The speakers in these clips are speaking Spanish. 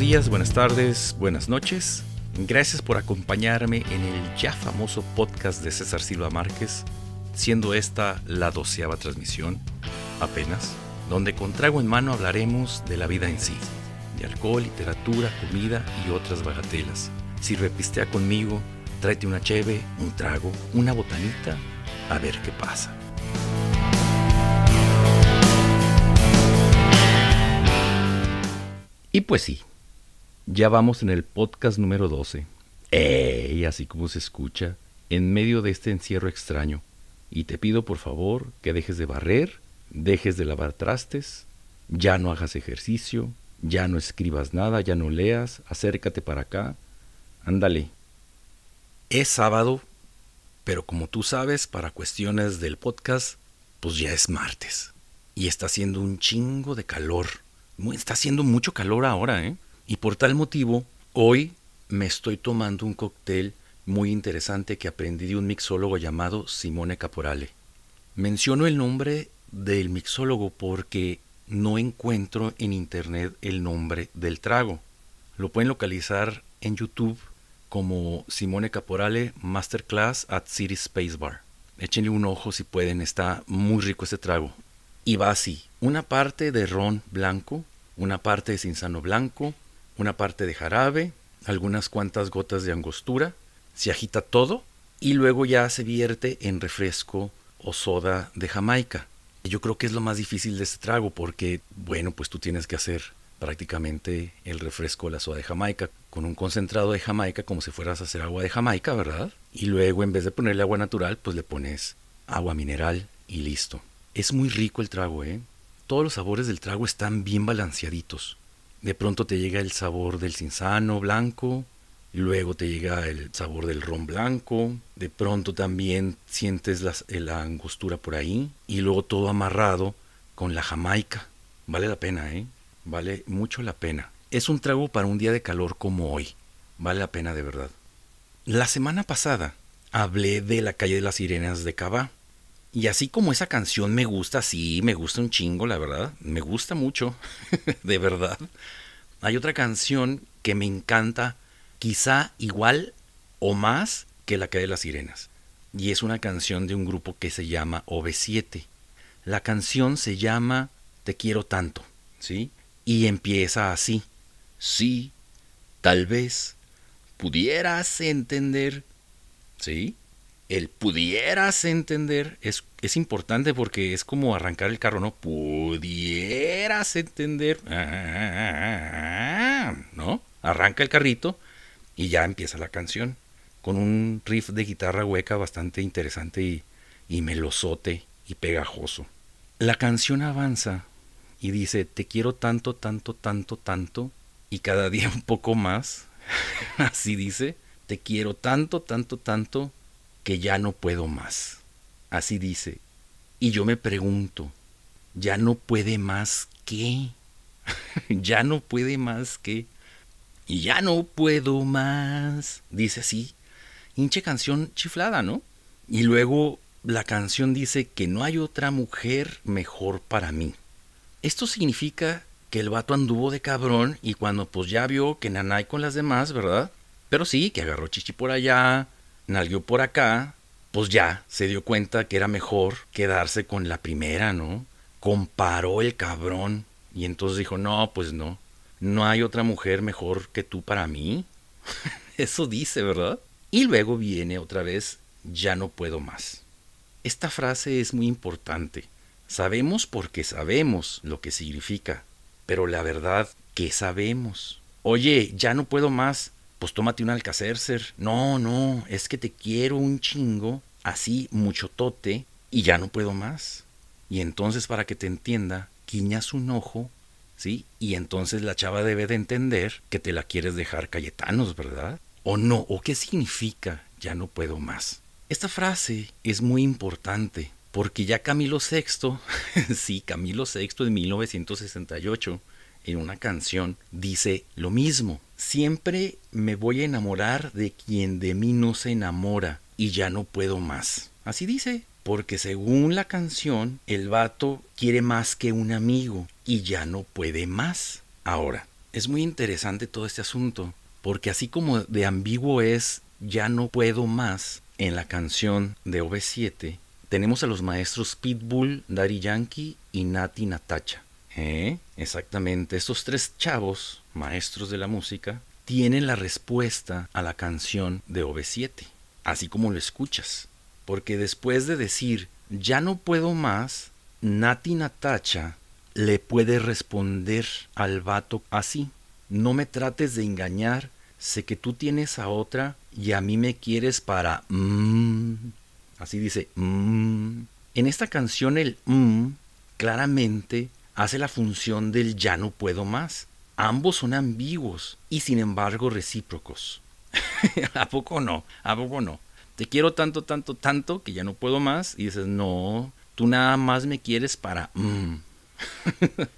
días, buenas tardes, buenas noches. Gracias por acompañarme en el ya famoso podcast de César Silva Márquez, siendo esta la doceava transmisión, apenas, donde con trago en mano hablaremos de la vida en sí, de alcohol, literatura, comida y otras bagatelas. Si repistea conmigo, tráete una cheve, un trago, una botanita, a ver qué pasa. Y pues sí, ya vamos en el podcast número 12. ¡Ey! Así como se escucha, en medio de este encierro extraño. Y te pido por favor que dejes de barrer, dejes de lavar trastes, ya no hagas ejercicio, ya no escribas nada, ya no leas, acércate para acá. Ándale. Es sábado, pero como tú sabes, para cuestiones del podcast, pues ya es martes. Y está haciendo un chingo de calor. Está haciendo mucho calor ahora, ¿eh? Y por tal motivo, hoy me estoy tomando un cóctel muy interesante que aprendí de un mixólogo llamado Simone Caporale. Menciono el nombre del mixólogo porque no encuentro en internet el nombre del trago. Lo pueden localizar en YouTube como Simone Caporale Masterclass at City Space Bar. Échenle un ojo si pueden, está muy rico este trago. Y va así, una parte de ron blanco, una parte de cinzano blanco, una parte de jarabe, algunas cuantas gotas de angostura, se agita todo y luego ya se vierte en refresco o soda de Jamaica. Yo creo que es lo más difícil de este trago porque, bueno, pues tú tienes que hacer prácticamente el refresco de la soda de Jamaica con un concentrado de Jamaica como si fueras a hacer agua de Jamaica, ¿verdad? Y luego en vez de ponerle agua natural, pues le pones agua mineral y listo. Es muy rico el trago, ¿eh? Todos los sabores del trago están bien balanceaditos de pronto te llega el sabor del cinzano blanco, luego te llega el sabor del ron blanco, de pronto también sientes eh, la angostura por ahí y luego todo amarrado con la jamaica. Vale la pena, ¿eh? Vale mucho la pena. Es un trago para un día de calor como hoy. Vale la pena de verdad. La semana pasada hablé de la calle de las sirenas de Cava. Y así como esa canción me gusta, sí, me gusta un chingo, la verdad. Me gusta mucho, de verdad. Hay otra canción que me encanta, quizá igual o más que la que de las sirenas. Y es una canción de un grupo que se llama OV7. La canción se llama Te quiero tanto, ¿sí? Y empieza así. Sí, tal vez pudieras entender. ¿Sí? el pudieras entender es, importante porque es como arrancar el carro, ¿no? Pudieras entender, ah, ah, ah, ¿no? Arranca el carrito y ya empieza la canción con un riff de guitarra hueca bastante interesante y, y melosote y pegajoso. La canción avanza y dice, te quiero tanto, tanto, tanto, tanto y cada día un poco más. Así dice, te quiero tanto, tanto, tanto que ya no puedo más. Así dice. Y yo me pregunto, ¿ya no puede más qué? ya no puede más qué. Y ya no puedo más. Dice así. Hinche canción chiflada, ¿no? Y luego la canción dice que no hay otra mujer mejor para mí. Esto significa que el vato anduvo de cabrón y cuando pues ya vio que Nanay con las demás, ¿verdad? Pero sí, que agarró chichi por allá, nalgueó por acá, pues ya se dio cuenta que era mejor quedarse con la primera, ¿no? Comparó el cabrón y entonces dijo, no, pues no, no hay otra mujer mejor que tú para mí. Eso dice, ¿verdad? Y luego viene otra vez, ya no puedo más. Esta frase es muy importante. Sabemos porque sabemos lo que significa, pero la verdad, ¿qué sabemos? Oye, ya no puedo más pues tómate un alcacercer. No, no, es que te quiero un chingo, así, mucho tote, y ya no puedo más. Y entonces, para que te entienda, quiñas un ojo, ¿sí? Y entonces la chava debe de entender que te la quieres dejar Cayetanos, ¿verdad? ¿O no? ¿O qué significa ya no puedo más? Esta frase es muy importante porque ya Camilo VI, sí, Camilo VI de 1968, en una canción dice lo mismo. Siempre me voy a enamorar de quien de mí no se enamora y ya no puedo más. Así dice, porque según la canción, el vato quiere más que un amigo y ya no puede más. Ahora, es muy interesante todo este asunto, porque así como de ambiguo es ya no puedo más en la canción de OV7, tenemos a los maestros Pitbull, Daddy Yankee y Nati Natacha. ¿Eh? Exactamente, estos tres chavos, maestros de la música, tienen la respuesta a la canción de OV7, así como lo escuchas. Porque después de decir, ya no puedo más, Nati Natacha le puede responder al vato así, no me trates de engañar, sé que tú tienes a otra y a mí me quieres para... mmm, Así dice, mmm. en esta canción el mmm claramente hace la función del ya no puedo más. Ambos son ambiguos y sin embargo recíprocos. ¿A poco no? ¿A poco no? Te quiero tanto, tanto, tanto que ya no puedo más y dices, no, tú nada más me quieres para... Mm.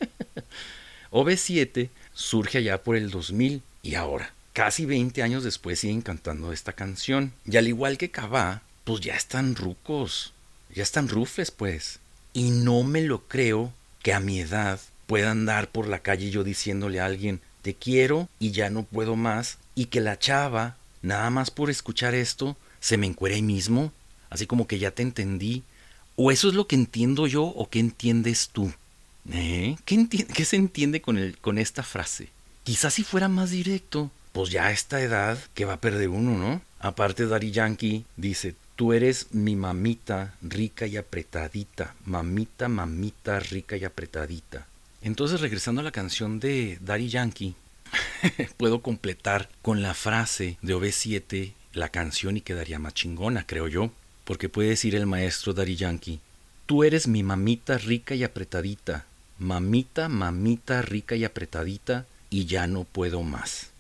OB7 surge allá por el 2000 y ahora, casi 20 años después siguen cantando esta canción. Y al igual que Cabá, pues ya están rucos, ya están rufles pues. Y no me lo creo que a mi edad pueda andar por la calle yo diciéndole a alguien, te quiero y ya no puedo más, y que la chava, nada más por escuchar esto, se me encuere ahí mismo, así como que ya te entendí. O eso es lo que entiendo yo o qué entiendes tú. ¿Eh? ¿Qué, se entiende con, el, con esta frase? Quizás si fuera más directo, pues ya a esta edad que va a perder uno, ¿no? Aparte Daddy Yankee dice, Tú eres mi mamita rica y apretadita, mamita, mamita rica y apretadita. Entonces, regresando a la canción de Daddy Yankee, puedo completar con la frase de OB7 la canción y quedaría más chingona, creo yo. Porque puede decir el maestro Daddy Yankee, tú eres mi mamita rica y apretadita, mamita, mamita rica y apretadita, y ya no puedo más.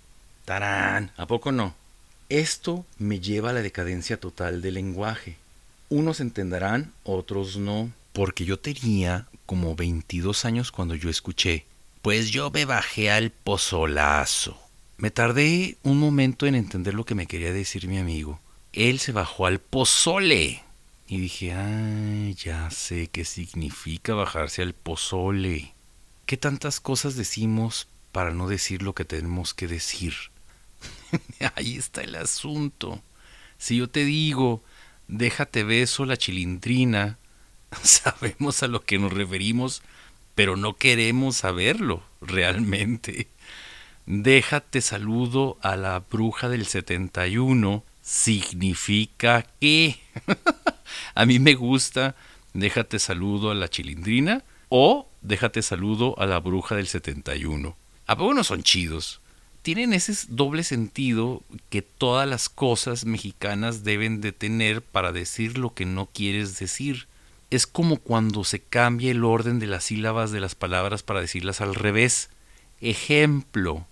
¡Tarán! ¿A poco no? Esto me lleva a la decadencia total del lenguaje. Unos entenderán, otros no. Porque yo tenía como 22 años cuando yo escuché, pues yo me bajé al pozolazo. Me tardé un momento en entender lo que me quería decir mi amigo. Él se bajó al pozole. Y dije, ah, ya sé qué significa bajarse al pozole. ¿Qué tantas cosas decimos para no decir lo que tenemos que decir? Ahí está el asunto. Si yo te digo, déjate beso la chilindrina, sabemos a lo que nos referimos, pero no queremos saberlo realmente. Déjate saludo a la bruja del 71 significa que a mí me gusta déjate saludo a la chilindrina o déjate saludo a la bruja del 71. ¿A poco no son chidos? tienen ese doble sentido que todas las cosas mexicanas deben de tener para decir lo que no quieres decir. Es como cuando se cambia el orden de las sílabas de las palabras para decirlas al revés. Ejemplo,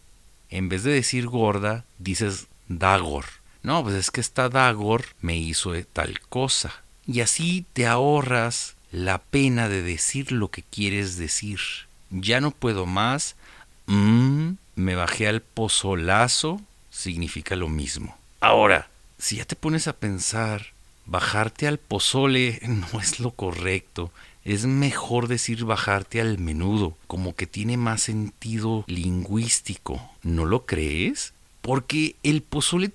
en vez de decir gorda, dices Dagor. No, pues es que esta Dagor me hizo tal cosa. Y así te ahorras la pena de decir lo que quieres decir. Ya no puedo más. Mm, me bajé al pozolazo significa lo mismo. Ahora, si ya te pones a pensar, bajarte al pozole no es lo correcto. Es mejor decir bajarte al menudo, como que tiene más sentido lingüístico. ¿No lo crees? Porque el pozole,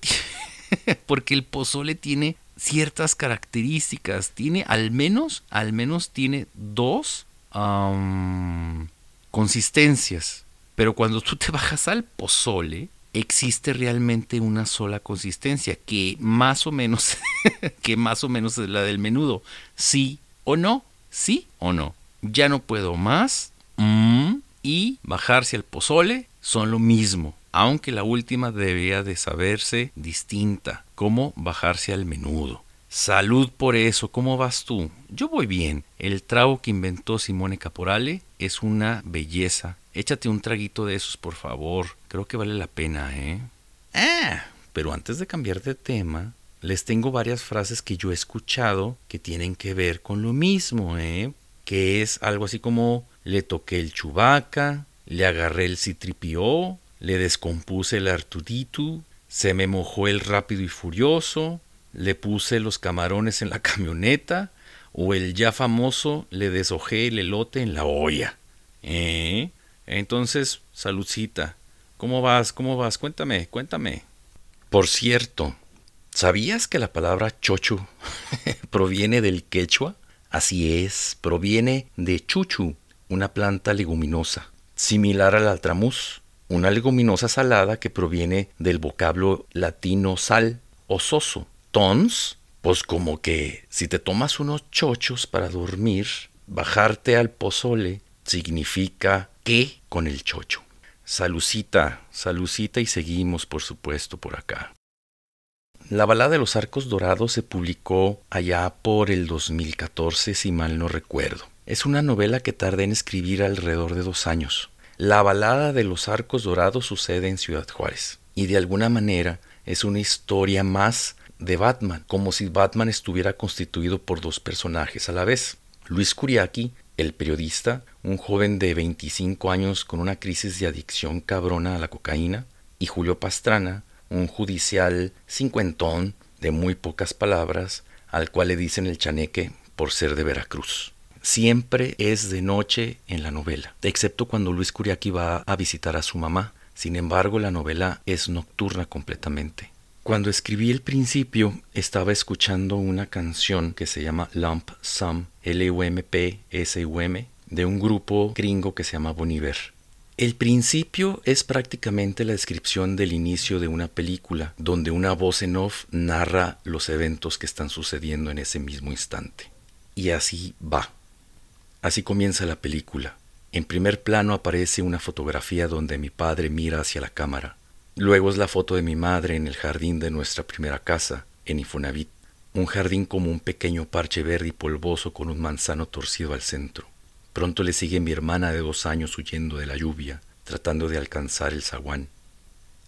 porque el pozole tiene ciertas características. Tiene al menos, al menos tiene dos consistencias. Pero cuando tú te bajas al pozole, existe realmente una sola consistencia que más o menos que más o menos es la del menudo. Sí o no, sí o no. Ya no puedo más. Mm, y bajarse al pozole son lo mismo, aunque la última debía de saberse distinta, cómo bajarse al menudo. Salud por eso, ¿cómo vas tú? Yo voy bien. El trago que inventó Simone Caporale es una belleza Échate un traguito de esos, por favor. Creo que vale la pena, ¿eh? Ah, pero antes de cambiar de tema, les tengo varias frases que yo he escuchado que tienen que ver con lo mismo, ¿eh? Que es algo así como le toqué el chubaca, le agarré el citripió, le descompuse el artuditu, se me mojó el rápido y furioso, le puse los camarones en la camioneta, o el ya famoso le deshojé el elote en la olla. ¿Eh? Entonces, saludcita, ¿cómo vas? ¿Cómo vas? Cuéntame, cuéntame. Por cierto, ¿sabías que la palabra chochu proviene del quechua? Así es, proviene de chuchu, una planta leguminosa, similar al altramuz, una leguminosa salada que proviene del vocablo latino sal o soso. Tons, pues como que si te tomas unos chochos para dormir, bajarte al pozole significa qué con el chocho. Salucita, salucita y seguimos por supuesto por acá. La balada de los arcos dorados se publicó allá por el 2014 si mal no recuerdo. Es una novela que tardé en escribir alrededor de dos años. La balada de los arcos dorados sucede en Ciudad Juárez y de alguna manera es una historia más de Batman, como si Batman estuviera constituido por dos personajes a la vez. Luis Curiaki el periodista, un joven de 25 años con una crisis de adicción cabrona a la cocaína, y Julio Pastrana, un judicial cincuentón de muy pocas palabras, al cual le dicen el chaneque por ser de Veracruz. Siempre es de noche en la novela, excepto cuando Luis Curiaki va a visitar a su mamá. Sin embargo, la novela es nocturna completamente. Cuando escribí el principio, estaba escuchando una canción que se llama Lump Sum, L-U-M-P-S-U-M, de un grupo gringo que se llama Boniver. El principio es prácticamente la descripción del inicio de una película, donde una voz en off narra los eventos que están sucediendo en ese mismo instante. Y así va. Así comienza la película. En primer plano aparece una fotografía donde mi padre mira hacia la cámara. Luego es la foto de mi madre en el jardín de nuestra primera casa, en Infonavit, un jardín como un pequeño parche verde y polvoso con un manzano torcido al centro. Pronto le sigue mi hermana de dos años huyendo de la lluvia, tratando de alcanzar el zaguán.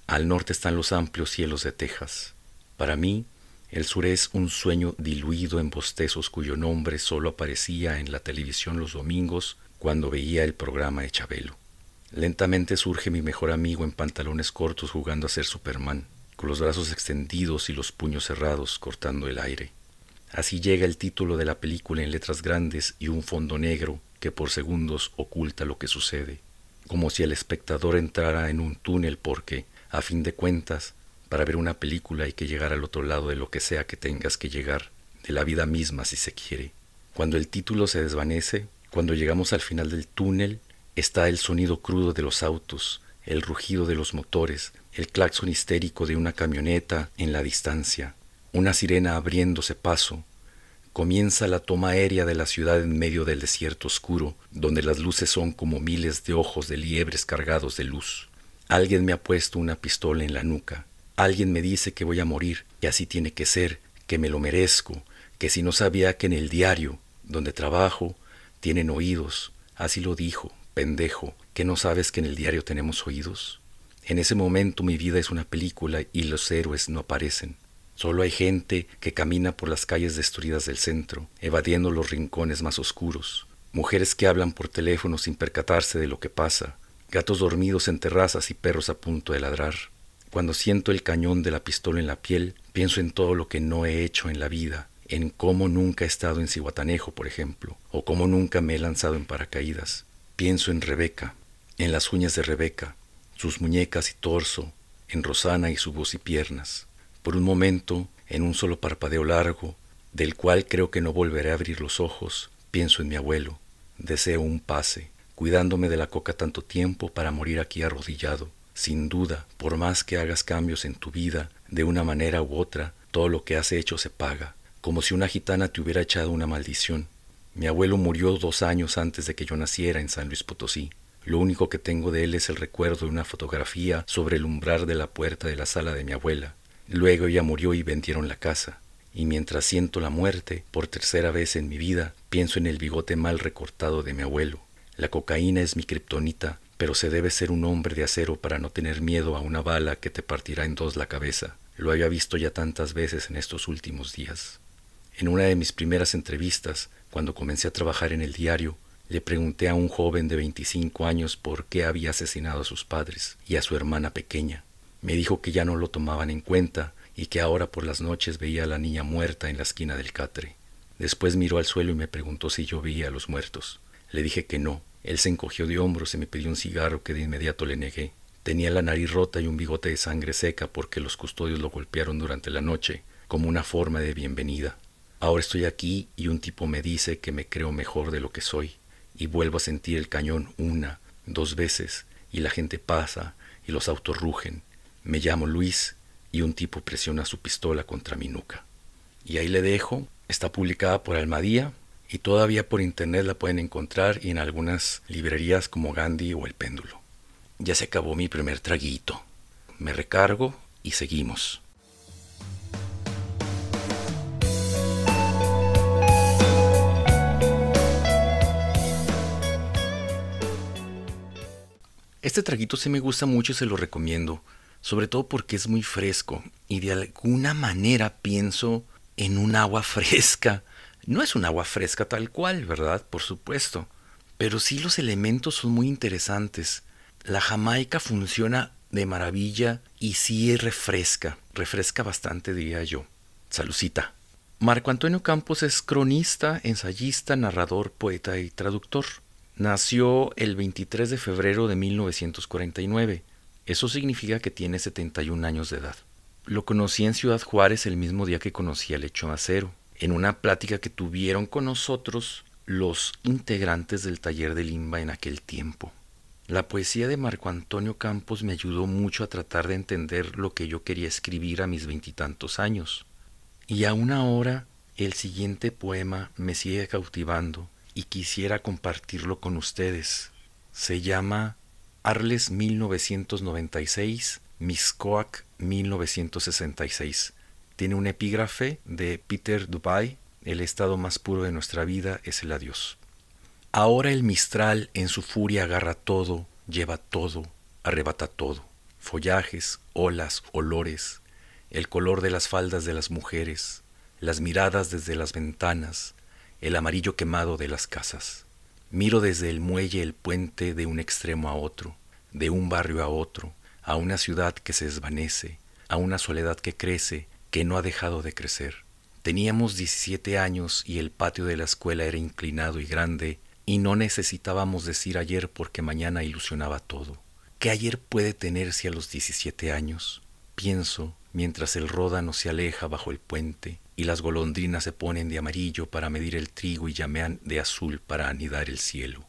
Al norte están los amplios cielos de Texas. Para mí, el sur es un sueño diluido en bostezos cuyo nombre solo aparecía en la televisión los domingos cuando veía el programa de Chabelo. Lentamente surge mi mejor amigo en pantalones cortos jugando a ser Superman, con los brazos extendidos y los puños cerrados cortando el aire. Así llega el título de la película en letras grandes y un fondo negro que por segundos oculta lo que sucede, como si el espectador entrara en un túnel porque, a fin de cuentas, para ver una película hay que llegar al otro lado de lo que sea que tengas que llegar, de la vida misma si se quiere. Cuando el título se desvanece, cuando llegamos al final del túnel, Está el sonido crudo de los autos, el rugido de los motores, el claxon histérico de una camioneta en la distancia, una sirena abriéndose paso. Comienza la toma aérea de la ciudad en medio del desierto oscuro, donde las luces son como miles de ojos de liebres cargados de luz. Alguien me ha puesto una pistola en la nuca. Alguien me dice que voy a morir, que así tiene que ser, que me lo merezco, que si no sabía que en el diario, donde trabajo, tienen oídos, así lo dijo pendejo, que no sabes que en el diario tenemos oídos? En ese momento mi vida es una película y los héroes no aparecen. Solo hay gente que camina por las calles destruidas del centro, evadiendo los rincones más oscuros, mujeres que hablan por teléfono sin percatarse de lo que pasa, gatos dormidos en terrazas y perros a punto de ladrar. Cuando siento el cañón de la pistola en la piel, pienso en todo lo que no he hecho en la vida, en cómo nunca he estado en Cihuatanejo, por ejemplo, o cómo nunca me he lanzado en paracaídas. Pienso en Rebeca, en las uñas de Rebeca, sus muñecas y torso, en Rosana y su voz y piernas. Por un momento, en un solo parpadeo largo, del cual creo que no volveré a abrir los ojos, pienso en mi abuelo. Deseo un pase, cuidándome de la coca tanto tiempo para morir aquí arrodillado. Sin duda, por más que hagas cambios en tu vida, de una manera u otra, todo lo que has hecho se paga, como si una gitana te hubiera echado una maldición. Mi abuelo murió dos años antes de que yo naciera en San Luis Potosí. Lo único que tengo de él es el recuerdo de una fotografía sobre el umbral de la puerta de la sala de mi abuela. Luego ella murió y vendieron la casa. Y mientras siento la muerte, por tercera vez en mi vida, pienso en el bigote mal recortado de mi abuelo. La cocaína es mi kriptonita, pero se debe ser un hombre de acero para no tener miedo a una bala que te partirá en dos la cabeza. Lo había visto ya tantas veces en estos últimos días. En una de mis primeras entrevistas, cuando comencé a trabajar en el diario, le pregunté a un joven de 25 años por qué había asesinado a sus padres y a su hermana pequeña. Me dijo que ya no lo tomaban en cuenta y que ahora por las noches veía a la niña muerta en la esquina del catre. Después miró al suelo y me preguntó si yo veía a los muertos. Le dije que no. Él se encogió de hombros y me pidió un cigarro que de inmediato le negué. Tenía la nariz rota y un bigote de sangre seca porque los custodios lo golpearon durante la noche, como una forma de bienvenida. Ahora estoy aquí y un tipo me dice que me creo mejor de lo que soy y vuelvo a sentir el cañón una, dos veces y la gente pasa y los autos rugen. Me llamo Luis y un tipo presiona su pistola contra mi nuca. Y ahí le dejo, está publicada por Almadía y todavía por internet la pueden encontrar y en algunas librerías como Gandhi o El Péndulo. Ya se acabó mi primer traguito. Me recargo y seguimos. Este traguito sí me gusta mucho y se lo recomiendo, sobre todo porque es muy fresco y de alguna manera pienso en un agua fresca. No es un agua fresca tal cual, ¿verdad? Por supuesto. Pero sí los elementos son muy interesantes. La Jamaica funciona de maravilla y sí refresca, refresca bastante diría yo. Salucita. Marco Antonio Campos es cronista, ensayista, narrador, poeta y traductor. Nació el 23 de febrero de 1949. Eso significa que tiene 71 años de edad. Lo conocí en Ciudad Juárez el mismo día que conocí al hecho acero, en una plática que tuvieron con nosotros los integrantes del taller de Limba en aquel tiempo. La poesía de Marco Antonio Campos me ayudó mucho a tratar de entender lo que yo quería escribir a mis veintitantos años. Y aún ahora el siguiente poema me sigue cautivando y quisiera compartirlo con ustedes. Se llama Arles 1996, Miscoac 1966. Tiene un epígrafe de Peter Dubai, el estado más puro de nuestra vida es el adiós. Ahora el mistral en su furia agarra todo, lleva todo, arrebata todo. Follajes, olas, olores, el color de las faldas de las mujeres, las miradas desde las ventanas, el amarillo quemado de las casas. Miro desde el muelle el puente de un extremo a otro, de un barrio a otro, a una ciudad que se desvanece, a una soledad que crece, que no ha dejado de crecer. Teníamos 17 años y el patio de la escuela era inclinado y grande, y no necesitábamos decir ayer porque mañana ilusionaba todo. ¿Qué ayer puede tenerse a los 17 años? Pienso mientras el ródano se aleja bajo el puente y las golondrinas se ponen de amarillo para medir el trigo y llamean de azul para anidar el cielo.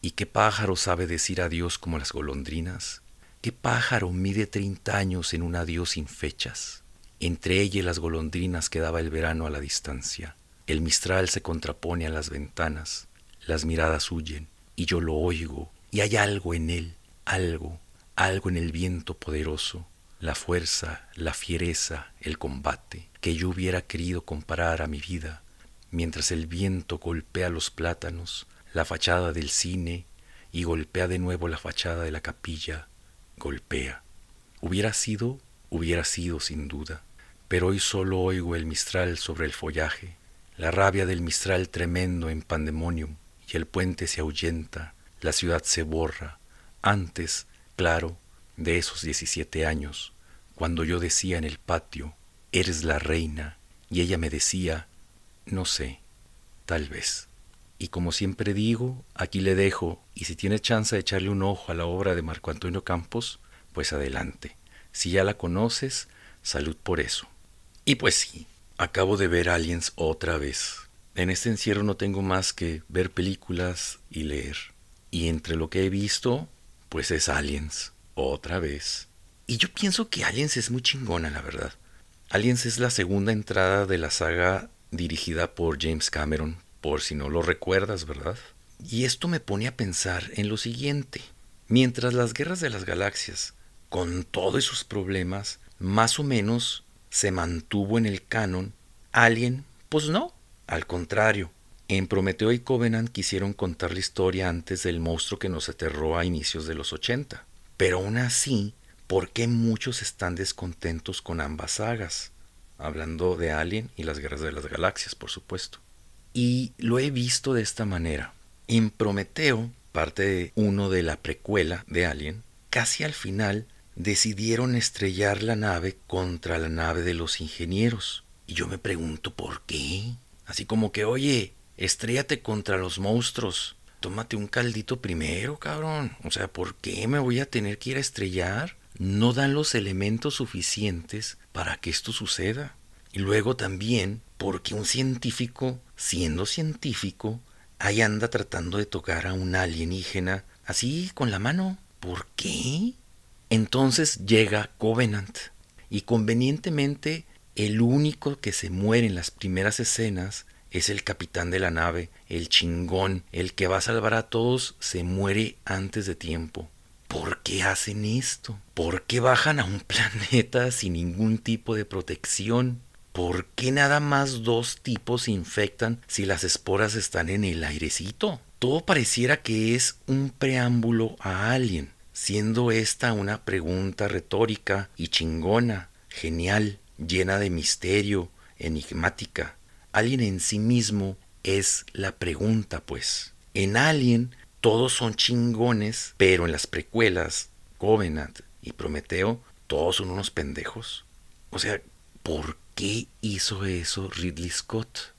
¿Y qué pájaro sabe decir adiós como las golondrinas? ¿Qué pájaro mide treinta años en un adiós sin fechas? Entre ella y las golondrinas quedaba el verano a la distancia. El mistral se contrapone a las ventanas, las miradas huyen, y yo lo oigo, y hay algo en él, algo, algo en el viento poderoso, la fuerza, la fiereza, el combate, que yo hubiera querido comparar a mi vida, mientras el viento golpea los plátanos, la fachada del cine, y golpea de nuevo la fachada de la capilla, golpea. Hubiera sido, hubiera sido sin duda, pero hoy solo oigo el mistral sobre el follaje, la rabia del mistral tremendo en pandemonium, y el puente se ahuyenta, la ciudad se borra, antes, claro, de esos 17 años, cuando yo decía en el patio, eres la reina, y ella me decía, no sé, tal vez. Y como siempre digo, aquí le dejo, y si tiene chance de echarle un ojo a la obra de Marco Antonio Campos, pues adelante. Si ya la conoces, salud por eso. Y pues sí, acabo de ver Aliens otra vez. En este encierro no tengo más que ver películas y leer. Y entre lo que he visto, pues es Aliens otra vez. Y yo pienso que Aliens es muy chingona, la verdad. Aliens es la segunda entrada de la saga dirigida por James Cameron, por si no lo recuerdas, ¿verdad? Y esto me pone a pensar en lo siguiente. Mientras las guerras de las galaxias, con todos sus problemas, más o menos se mantuvo en el canon, Alien, pues no, al contrario. En Prometeo y Covenant quisieron contar la historia antes del monstruo que nos aterró a inicios de los 80. Pero aún así, ¿por qué muchos están descontentos con ambas sagas? Hablando de Alien y las Guerras de las Galaxias, por supuesto. Y lo he visto de esta manera. En Prometeo, parte de uno de la precuela de Alien, casi al final decidieron estrellar la nave contra la nave de los ingenieros. Y yo me pregunto por qué. Así como que, oye, estrellate contra los monstruos tómate un caldito primero, cabrón. O sea, ¿por qué me voy a tener que ir a estrellar? No dan los elementos suficientes para que esto suceda. Y luego también, ¿por qué un científico, siendo científico, ahí anda tratando de tocar a un alienígena así con la mano? ¿Por qué? Entonces llega Covenant y convenientemente el único que se muere en las primeras escenas es el capitán de la nave, el chingón, el que va a salvar a todos, se muere antes de tiempo. ¿Por qué hacen esto? ¿Por qué bajan a un planeta sin ningún tipo de protección? ¿Por qué nada más dos tipos se infectan si las esporas están en el airecito? Todo pareciera que es un preámbulo a alguien, siendo esta una pregunta retórica y chingona, genial, llena de misterio, enigmática. Alguien en sí mismo es la pregunta, pues. En Alien todos son chingones, pero en las precuelas, Covenant y Prometeo, todos son unos pendejos. O sea, ¿por qué hizo eso Ridley Scott?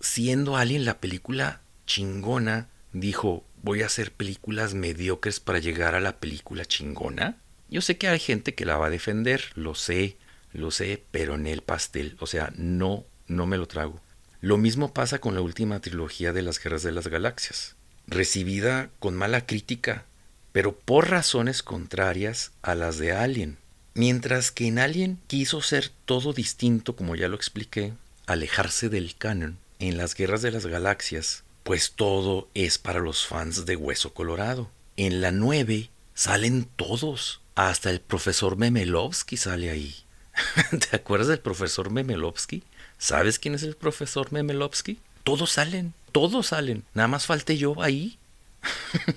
Siendo Alien la película chingona, dijo, voy a hacer películas mediocres para llegar a la película chingona. Yo sé que hay gente que la va a defender, lo sé, lo sé, pero en el pastel, o sea, no, no me lo trago. Lo mismo pasa con la última trilogía de las Guerras de las Galaxias, recibida con mala crítica, pero por razones contrarias a las de Alien. Mientras que en Alien quiso ser todo distinto, como ya lo expliqué, alejarse del canon, en las Guerras de las Galaxias, pues todo es para los fans de Hueso Colorado. En la 9 salen todos, hasta el profesor Memelovsky sale ahí. ¿Te acuerdas del profesor Memelovsky? ¿Sabes quién es el profesor Memelovsky? Todos salen, todos salen. Nada más falte yo ahí.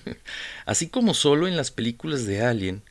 Así como solo en las películas de Alien,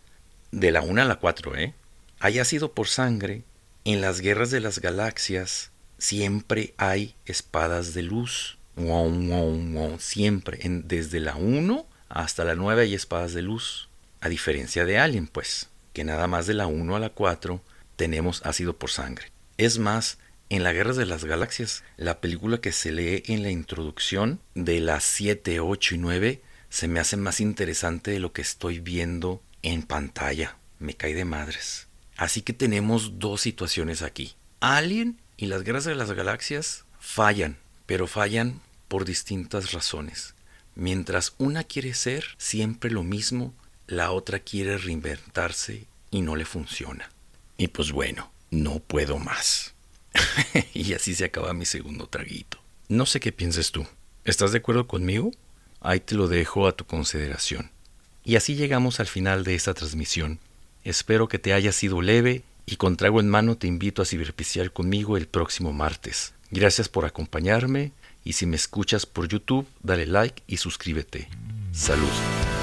de la 1 a la 4, ¿eh? ácido por sangre, en las guerras de las galaxias siempre hay espadas de luz. Wow, Siempre, desde la 1 hasta la 9 hay espadas de luz. A diferencia de Alien, pues, que nada más de la 1 a la 4 tenemos ácido por sangre. Es más, en la Guerra de las Galaxias, la película que se lee en la introducción de las 7, 8 y 9 se me hace más interesante de lo que estoy viendo en pantalla. Me cae de madres. Así que tenemos dos situaciones aquí. Alien y las Guerras de las Galaxias fallan, pero fallan por distintas razones. Mientras una quiere ser siempre lo mismo, la otra quiere reinventarse y no le funciona. Y pues bueno, no puedo más. y así se acaba mi segundo traguito. No sé qué pienses tú. ¿Estás de acuerdo conmigo? Ahí te lo dejo a tu consideración. Y así llegamos al final de esta transmisión. Espero que te haya sido leve y con trago en mano te invito a ciberpiciar conmigo el próximo martes. Gracias por acompañarme y si me escuchas por YouTube, dale like y suscríbete. Salud.